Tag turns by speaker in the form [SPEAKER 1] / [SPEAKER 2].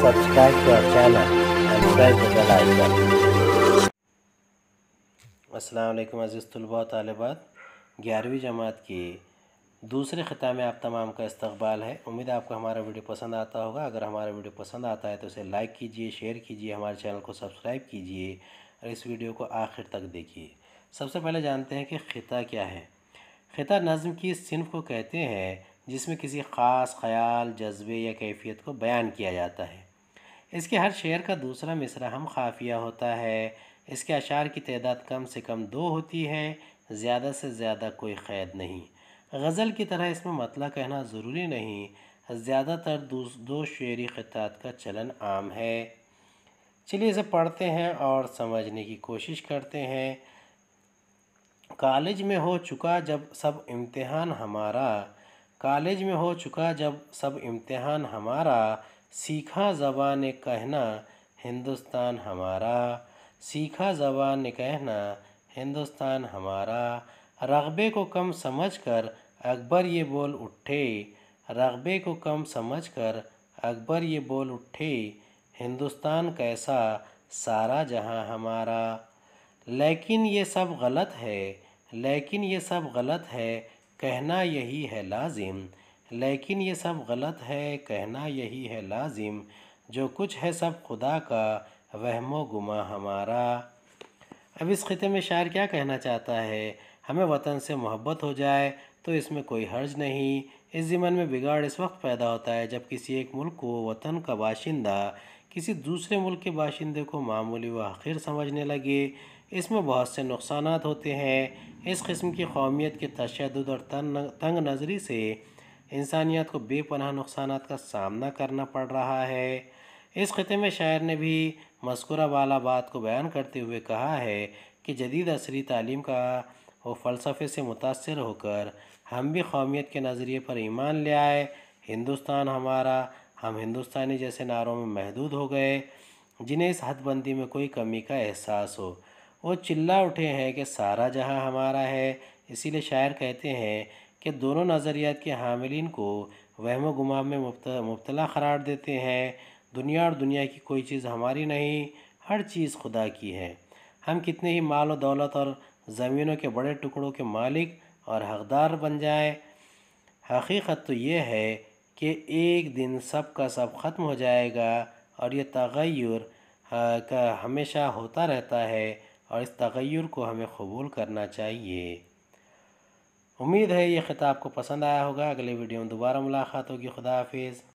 [SPEAKER 1] subscribe to our channel and press the bell icon. अज़ीज़ तलबा तलबात ग्यारहवीं जमात के दूसरे ख़ता में आप तमाम का इस्तबाल है उम्मीद है आपको हमारा वीडियो पसंद आता होगा अगर हमारा वीडियो पसंद आता है तो उसे लाइक कीजिए शेयर कीजिए हमारे चैनल को सब्सक्राइब कीजिए और इस वीडियो को आखिर तक देखिए सबसे पहले जानते हैं कि ख़िता क्या है ख़िता नज़म की सिनफ को कहते हैं जिसमें किसी ख़ास ख़याल जज्बे या कैफियत को बयान किया जाता है इसके हर शेर का दूसरा मिसरा हम खाफिया होता है इसके अशार की तदाद कम से कम दो होती है ज़्यादा से ज़्यादा कोई क़ैद नहीं गज़ल की तरह इसमें मतला कहना ज़रूरी नहीं ज़्यादातर दो शेरी खिताब का चलन आम है चलिए इसे पढ़ते हैं और समझने की कोशिश करते हैं कॉलेज में हो चुका जब सब इम्तहान हमारा कॉलेज में हो चुका जब सब इम्तहान हमारा सीखा ज़बा ने कहना हिंदुस्तान हमारा सीखा ज़बा ने कहना हिंदुस्तान हमारा रगबे को कम समझकर अकबर ये बोल उठे रगबे को कम समझकर अकबर ये बोल उठे हिंदुस्तान कैसा सारा जहां हमारा लेकिन ये सब गलत है लेकिन ये सब गलत है कहना यही है लाजिम लेकिन ये सब गलत है कहना यही है लाजिम जो कुछ है सब खुदा का वहमो गुमा हमारा अब इस ख़े में शायर क्या कहना चाहता है हमें वतन से मोहब्बत हो जाए तो इसमें कोई हर्ज नहीं इस ज़िमन में बिगाड़ इस वक्त पैदा होता है जब किसी एक मुल्क को वतन का बाशिंदा किसी दूसरे मुल्क के बाशिंदे को मामूली व आखिर समझने लगे इसमें बहुत से नुकसान होते हैं इस किस्म की कौमियत के तशद और तंग नज़री से इंसानियत को बेपनाह नुकसान का सामना करना पड़ रहा है इस ख़े में शायर ने भी मस्कुरा वाला बात को बयान करते हुए कहा है कि जदीद असरी तालीम का वो फ़लसफ़े से मुतासर होकर हम भी कौमियत के नज़रिए पर ईमान ले आए हिंदुस्तान हमारा हम हिंदुस्तानी जैसे नारों में महदूद हो गए जिन्हें इस हदबंदी में कोई कमी का एहसास हो वो चिल्ला उठे हैं कि सारा जहां हमारा है इसीलिए शायर कहते हैं कि दोनों नज़रियात के हामिलिन को वहम गुमा में मुबतला करार देते हैं दुनिया और दुनिया की कोई चीज़ हमारी नहीं हर चीज़ खुदा की है हम कितने ही माल व दौलत और ज़मीनों के बड़े टुकड़ों के मालिक और हकदार बन जाएं हकीकत तो ये है कि एक दिन सब का सब ख़त्म हो जाएगा और ये तगैर का हमेशा होता रहता है और इस तगैर को हमें कबूल करना चाहिए उम्मीद है ये खिताब को पसंद आया होगा अगले वीडियो में दोबारा मुलाकात होगी खुदा हाफिज़